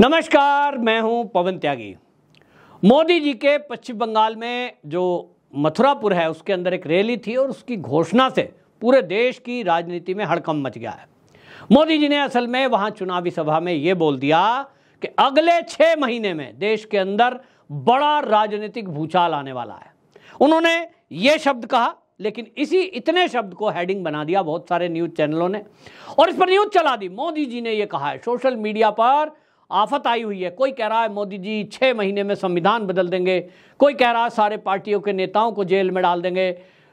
नमस्कार मैं हूं पवन त्यागी मोदी जी के पश्चिम बंगाल में जो मथुरापुर है उसके अंदर एक रैली थी और उसकी घोषणा से पूरे देश की राजनीति में हड़कंप मच गया है मोदी जी ने असल में वहां चुनावी सभा में यह बोल दिया कि अगले छह महीने में देश के अंदर बड़ा राजनीतिक भूचाल आने वाला है उन्होंने ये शब्द कहा लेकिन इसी इतने शब्द को हेडिंग बना दिया बहुत सारे न्यूज़ चैनलों ने और इस पर न्यूज़ चला दी मोदी जी ने यह कहा है सोशल मीडिया पर आफत आई हुई है कोई कह रहा है मोदी जी छः महीने में संविधान बदल देंगे कोई कह रहा है सारे पार्टियों के नेताओं को जेल में डाल देंगे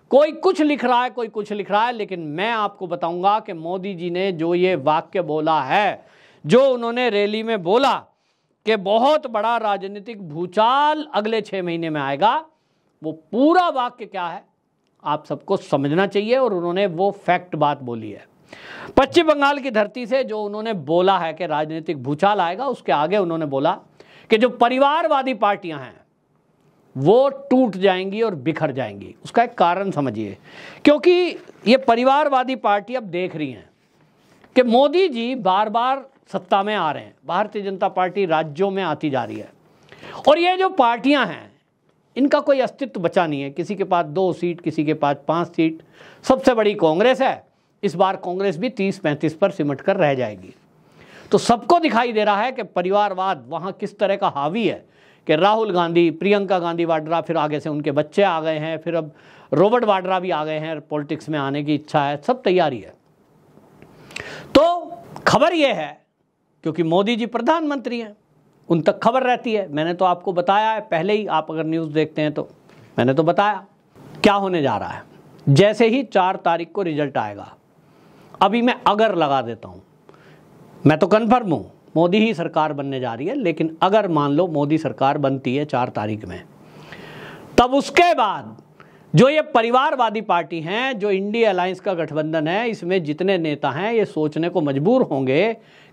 कोई कुछ लिख रहा है कोई कुछ लिख रहा है लेकिन मैं आपको बताऊंगा कि मोदी जी ने जो ये वाक्य बोला है जो उन्होंने रैली में बोला कि बहुत बड़ा राजनीतिक भूचाल अगले छः महीने में आएगा वो पूरा वाक्य क्या है आप सबको समझना चाहिए और उन्होंने वो फैक्ट बात बोली है पश्चिम बंगाल की धरती से जो उन्होंने बोला है कि राजनीतिक भूचाल आएगा उसके आगे उन्होंने बोला कि जो परिवारवादी पार्टियां हैं वो टूट जाएंगी और बिखर जाएंगी उसका एक कारण समझिए क्योंकि ये परिवारवादी पार्टी अब देख रही हैं कि मोदी जी बार बार सत्ता में आ रहे हैं भारतीय जनता पार्टी राज्यों में आती जा रही है और ये जो पार्टियां हैं इनका कोई अस्तित्व बचा नहीं है किसी के पास दो सीट किसी के पास पांच सीट सबसे बड़ी कांग्रेस है इस बार कांग्रेस भी तीस पैंतीस पर सिमट कर रह जाएगी तो सबको दिखाई दे रहा है कि परिवारवाद वहाँ किस तरह का हावी है कि राहुल गांधी प्रियंका गांधी वाड्रा फिर आगे से उनके बच्चे आ गए हैं फिर अब रॉबर्ट वाड्रा भी आ गए हैं पॉलिटिक्स में आने की इच्छा है सब तैयारी है तो खबर यह है क्योंकि मोदी जी प्रधानमंत्री हैं उन तक खबर रहती है मैंने तो आपको बताया है पहले ही आप अगर न्यूज़ देखते हैं तो मैंने तो बताया क्या होने जा रहा है जैसे ही चार तारीख को रिजल्ट आएगा अभी मैं अगर लगा देता हूँ मैं तो कन्फर्म हूँ मोदी ही सरकार बनने जा रही है लेकिन अगर मान लो मोदी सरकार बनती है चार तारीख में तब उसके बाद जो ये परिवारवादी पार्टी हैं जो इंडिया अलायंस का गठबंधन है इसमें जितने नेता हैं ये सोचने को मजबूर होंगे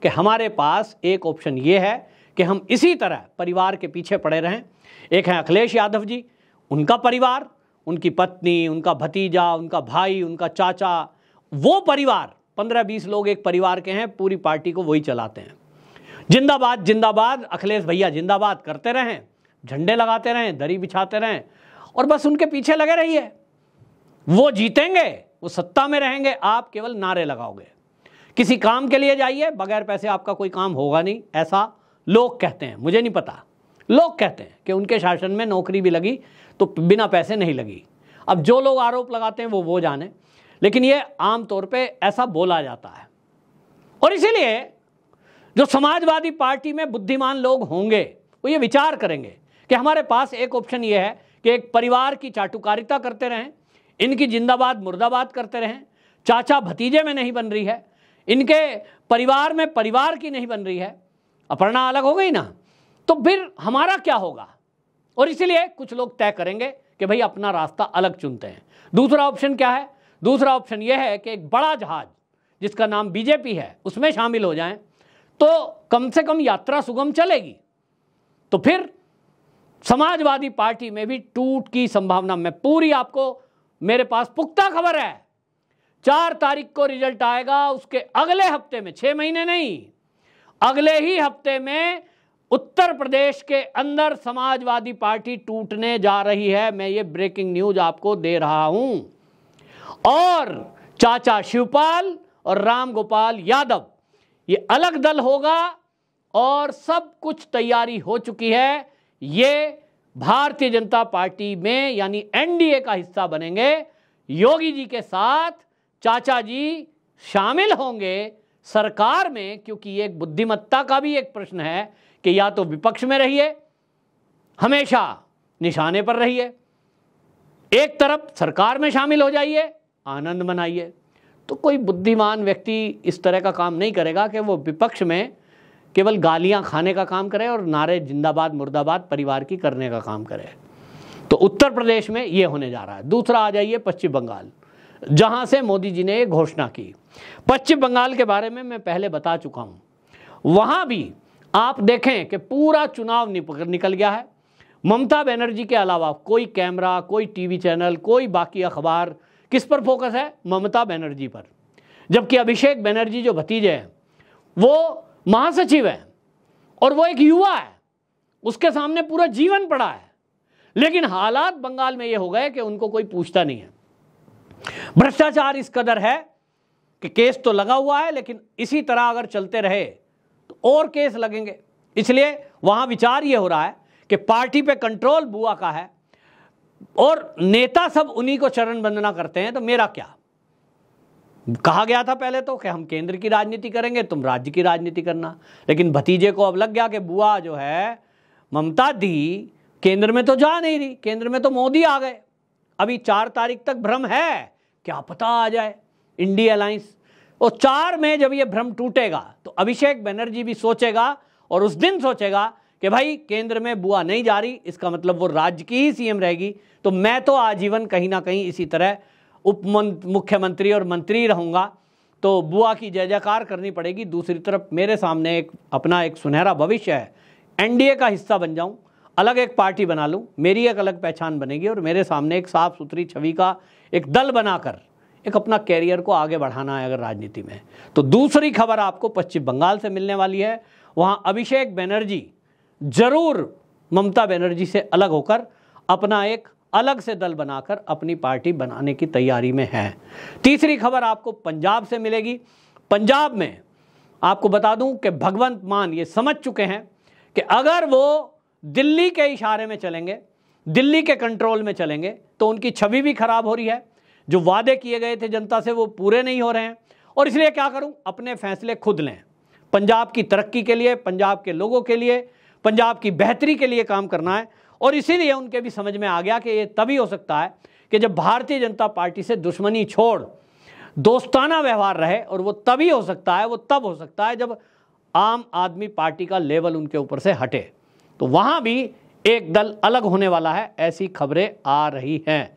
कि हमारे पास एक ऑप्शन ये है कि हम इसी तरह परिवार के पीछे पड़े रहें एक हैं अखिलेश यादव जी उनका परिवार उनकी पत्नी उनका भतीजा उनका भाई उनका चाचा वो परिवार पंद्रह बीस लोग एक परिवार के हैं पूरी पार्टी को वही चलाते हैं जिंदाबाद जिंदाबाद अखिलेश भैया जिंदाबाद करते रहें झंडे लगाते रहें दरी बिछाते रहें और बस उनके पीछे लगे रहिए वो जीतेंगे वो सत्ता में रहेंगे आप केवल नारे लगाओगे किसी काम के लिए जाइए बगैर पैसे आपका कोई काम होगा नहीं ऐसा लोग कहते हैं मुझे नहीं पता लोग कहते हैं कि उनके शासन में नौकरी भी लगी तो बिना पैसे नहीं लगी अब जो लोग आरोप लगाते हैं वो वो जाने लेकिन ये आमतौर पे ऐसा बोला जाता है और इसीलिए जो समाजवादी पार्टी में बुद्धिमान लोग होंगे वो ये विचार करेंगे कि हमारे पास एक ऑप्शन ये है कि एक परिवार की चाटुकारिता करते रहें इनकी जिंदाबाद मुर्दाबाद करते रहें चाचा भतीजे में नहीं बन रही है इनके परिवार में परिवार की नहीं बन रही है अपर्णा अलग हो गई ना तो फिर हमारा क्या होगा और इसीलिए कुछ लोग तय करेंगे कि भाई अपना रास्ता अलग चुनते हैं दूसरा ऑप्शन क्या है दूसरा ऑप्शन यह है कि एक बड़ा जहाज जिसका नाम बीजेपी है उसमें शामिल हो जाएं तो कम से कम यात्रा सुगम चलेगी तो फिर समाजवादी पार्टी में भी टूट की संभावना में पूरी आपको मेरे पास पुख्ता खबर है चार तारीख को रिजल्ट आएगा उसके अगले हफ्ते में छह महीने नहीं अगले ही हफ्ते में उत्तर प्रदेश के अंदर समाजवादी पार्टी टूटने जा रही है मैं ये ब्रेकिंग न्यूज आपको दे रहा हूं और चाचा शिवपाल और राम गोपाल यादव ये अलग दल होगा और सब कुछ तैयारी हो चुकी है ये भारतीय जनता पार्टी में यानी एनडीए का हिस्सा बनेंगे योगी जी के साथ चाचा जी शामिल होंगे सरकार में क्योंकि ये एक बुद्धिमत्ता का भी एक प्रश्न है कि या तो विपक्ष में रहिए हमेशा निशाने पर रहिए एक तरफ सरकार में शामिल हो जाइए आनंद मनाइए तो कोई बुद्धिमान व्यक्ति इस तरह का काम नहीं करेगा कि वो विपक्ष में केवल गालियां खाने का काम करे और नारे जिंदाबाद मुर्दाबाद परिवार की करने का काम करे तो उत्तर प्रदेश में ये होने जा रहा है दूसरा आ जाइए पश्चिम बंगाल जहां से मोदी जी ने ये घोषणा की पश्चिम बंगाल के बारे में मैं पहले बता चुका हूं वहां भी आप देखें कि पूरा चुनाव निकल गया है ममता बनर्जी के अलावा कोई कैमरा कोई टीवी चैनल कोई बाकी अखबार किस पर फोकस है ममता बनर्जी पर जबकि अभिषेक बनर्जी जो भतीजे हैं वो महासचिव हैं और वो एक युवा है उसके सामने पूरा जीवन पड़ा है लेकिन हालात बंगाल में ये हो गए कि उनको कोई पूछता नहीं है भ्रष्टाचार इस कदर है कि केस तो लगा हुआ है लेकिन इसी तरह अगर चलते रहे तो और केस लगेंगे इसलिए वहां विचार ये हो रहा है कि पार्टी पे कंट्रोल बुआ का है और नेता सब उन्हीं को चरण वंदना करते हैं तो मेरा क्या कहा गया था पहले तो कि हम केंद्र की राजनीति करेंगे तुम राज्य की राजनीति करना लेकिन भतीजे को अब लग गया कि बुआ जो है ममता दी केंद्र में तो जा नहीं रही केंद्र में तो मोदी आ गए अभी चार तारीख तक भ्रम है क्या पता आ जाए इंडिया अलाइंस और चार में जब ये भ्रम टूटेगा तो अभिषेक बनर्जी भी सोचेगा और उस दिन सोचेगा कि भाई केंद्र में बुआ नहीं जा रही इसका मतलब वो राज्य की ही सीएम रहेगी तो मैं तो आजीवन कहीं ना कहीं इसी तरह उप मुख्यमंत्री और मंत्री रहूंगा तो बुआ की जय जयकार करनी पड़ेगी दूसरी तरफ मेरे सामने एक अपना एक सुनहरा भविष्य है एनडीए का हिस्सा बन जाऊं अलग एक पार्टी बना लूं मेरी एक अलग पहचान बनेगी और मेरे सामने एक साफ सुथरी छवि का एक दल बनाकर एक अपना कैरियर को आगे बढ़ाना है अगर राजनीति में तो दूसरी खबर आपको पश्चिम बंगाल से मिलने वाली है वहाँ अभिषेक बनर्जी जरूर ममता बनर्जी से अलग होकर अपना एक अलग से दल बनाकर अपनी पार्टी बनाने की तैयारी में है तीसरी खबर आपको पंजाब से मिलेगी पंजाब में आपको बता दूं कि भगवंत मान ये समझ चुके हैं कि अगर वो दिल्ली के इशारे में चलेंगे दिल्ली के कंट्रोल में चलेंगे तो उनकी छवि भी खराब हो रही है जो वादे किए गए थे जनता से वो पूरे नहीं हो रहे हैं और इसलिए क्या करूं अपने फैसले खुद लें पंजाब की तरक्की के लिए पंजाब के लोगों के लिए पंजाब की बेहतरी के लिए काम करना है और इसीलिए उनके भी समझ में आ गया कि ये तभी हो सकता है कि जब भारतीय जनता पार्टी से दुश्मनी छोड़ दोस्ताना व्यवहार रहे और वो तभी हो सकता है वो तब हो सकता है जब आम आदमी पार्टी का लेवल उनके ऊपर से हटे तो वहाँ भी एक दल अलग होने वाला है ऐसी खबरें आ रही हैं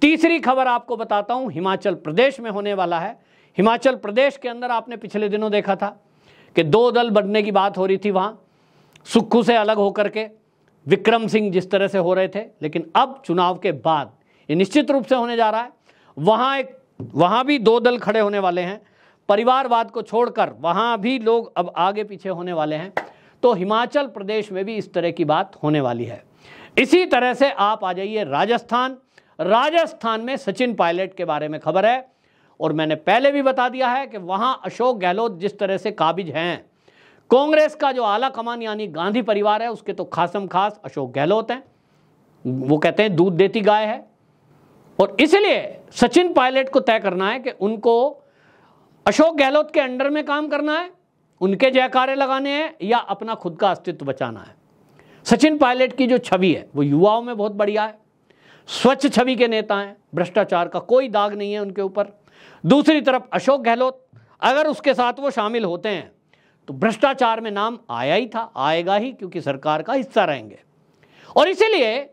तीसरी खबर आपको बताता हूँ हिमाचल प्रदेश में होने वाला है हिमाचल प्रदेश के अंदर आपने पिछले दिनों देखा था कि दो दल बनने की बात हो रही थी वहाँ सुक्खू से अलग होकर के विक्रम सिंह जिस तरह से हो रहे थे लेकिन अब चुनाव के बाद ये निश्चित रूप से होने जा रहा है वहाँ एक वहाँ भी दो दल खड़े होने वाले हैं परिवारवाद को छोड़कर वहाँ भी लोग अब आगे पीछे होने वाले हैं तो हिमाचल प्रदेश में भी इस तरह की बात होने वाली है इसी तरह से आप आ जाइए राजस्थान राजस्थान में सचिन पायलट के बारे में खबर है और मैंने पहले भी बता दिया है कि वहाँ अशोक गहलोत जिस तरह से काबिज हैं कांग्रेस का जो आला कमान यानी गांधी परिवार है उसके तो खासम खास अशोक गहलोत हैं वो कहते हैं दूध देती गाय है और इसलिए सचिन पायलट को तय करना है कि उनको अशोक गहलोत के अंडर में काम करना है उनके जयकारे लगाने हैं या अपना खुद का अस्तित्व बचाना है सचिन पायलट की जो छवि है वो युवाओं में बहुत बढ़िया है स्वच्छ छवि के नेता हैं भ्रष्टाचार का कोई दाग नहीं है उनके ऊपर दूसरी तरफ अशोक गहलोत अगर उसके साथ वो शामिल होते हैं तो भ्रष्टाचार में नाम आया ही था आएगा ही क्योंकि सरकार का हिस्सा रहेंगे और इसीलिए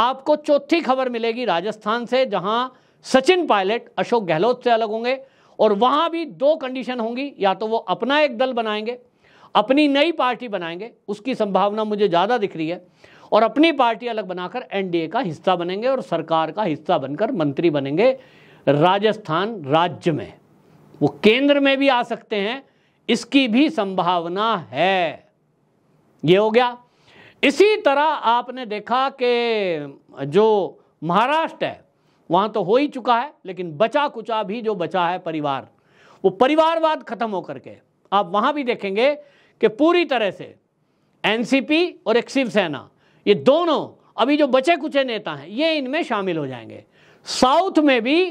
आपको चौथी खबर मिलेगी राजस्थान से जहां सचिन पायलट अशोक गहलोत से अलग होंगे और वहां भी दो कंडीशन होंगी या तो वो अपना एक दल बनाएंगे अपनी नई पार्टी बनाएंगे उसकी संभावना मुझे ज़्यादा दिख रही है और अपनी पार्टी अलग बनाकर एनडीए का हिस्सा बनेंगे और सरकार का हिस्सा बनकर मंत्री बनेंगे राजस्थान राज्य में वो केंद्र में भी आ सकते हैं इसकी भी संभावना है ये हो गया इसी तरह आपने देखा कि जो महाराष्ट्र है वहां तो हो ही चुका है लेकिन बचा कुचा भी जो बचा है परिवार वो परिवारवाद खत्म होकर के आप वहां भी देखेंगे कि पूरी तरह से एनसीपी और एक शिवसेना ये दोनों अभी जो बचे कुचे नेता हैं ये इनमें शामिल हो जाएंगे साउथ में भी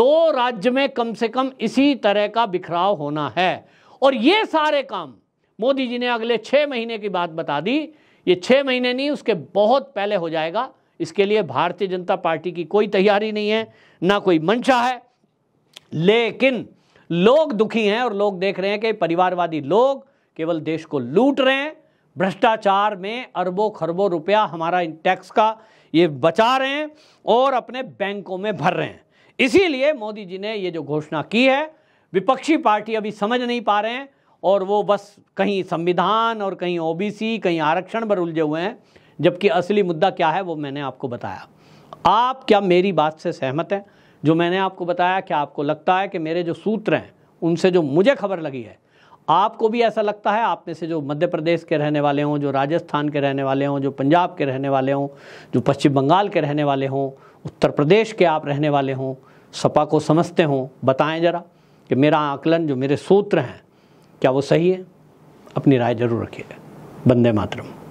दो राज्य में कम से कम इसी तरह का बिखराव होना है और ये सारे काम मोदी जी ने अगले छः महीने की बात बता दी ये छः महीने नहीं उसके बहुत पहले हो जाएगा इसके लिए भारतीय जनता पार्टी की कोई तैयारी नहीं है ना कोई मंशा है लेकिन लोग दुखी हैं और लोग देख रहे हैं कि परिवारवादी लोग केवल देश को लूट रहे हैं भ्रष्टाचार में अरबों खरबों रुपया हमारा इन टैक्स का ये बचा रहे हैं और अपने बैंकों में भर रहे हैं इसीलिए मोदी जी ने ये जो घोषणा की है विपक्षी पार्टी अभी समझ नहीं पा रहे हैं और वो बस कहीं संविधान और कहीं ओबीसी कहीं आरक्षण पर उलझे हुए हैं जबकि असली मुद्दा क्या है वो मैंने आपको बताया आप क्या मेरी बात से सहमत हैं जो मैंने आपको बताया क्या आपको लगता है कि मेरे जो सूत्र हैं उनसे जो मुझे खबर लगी है आपको भी ऐसा लगता है आप में से जो मध्य प्रदेश के रहने वाले हों जो राजस्थान के रहने वाले हों जो पंजाब के रहने वाले हों जो पश्चिम बंगाल के रहने वाले हों उत्तर प्रदेश के आप रहने वाले हों सपा को समझते हों बताएं ज़रा कि मेरा आकलन जो मेरे सूत्र हैं क्या वो सही है अपनी राय जरूर रखिएगा बंदे मातरम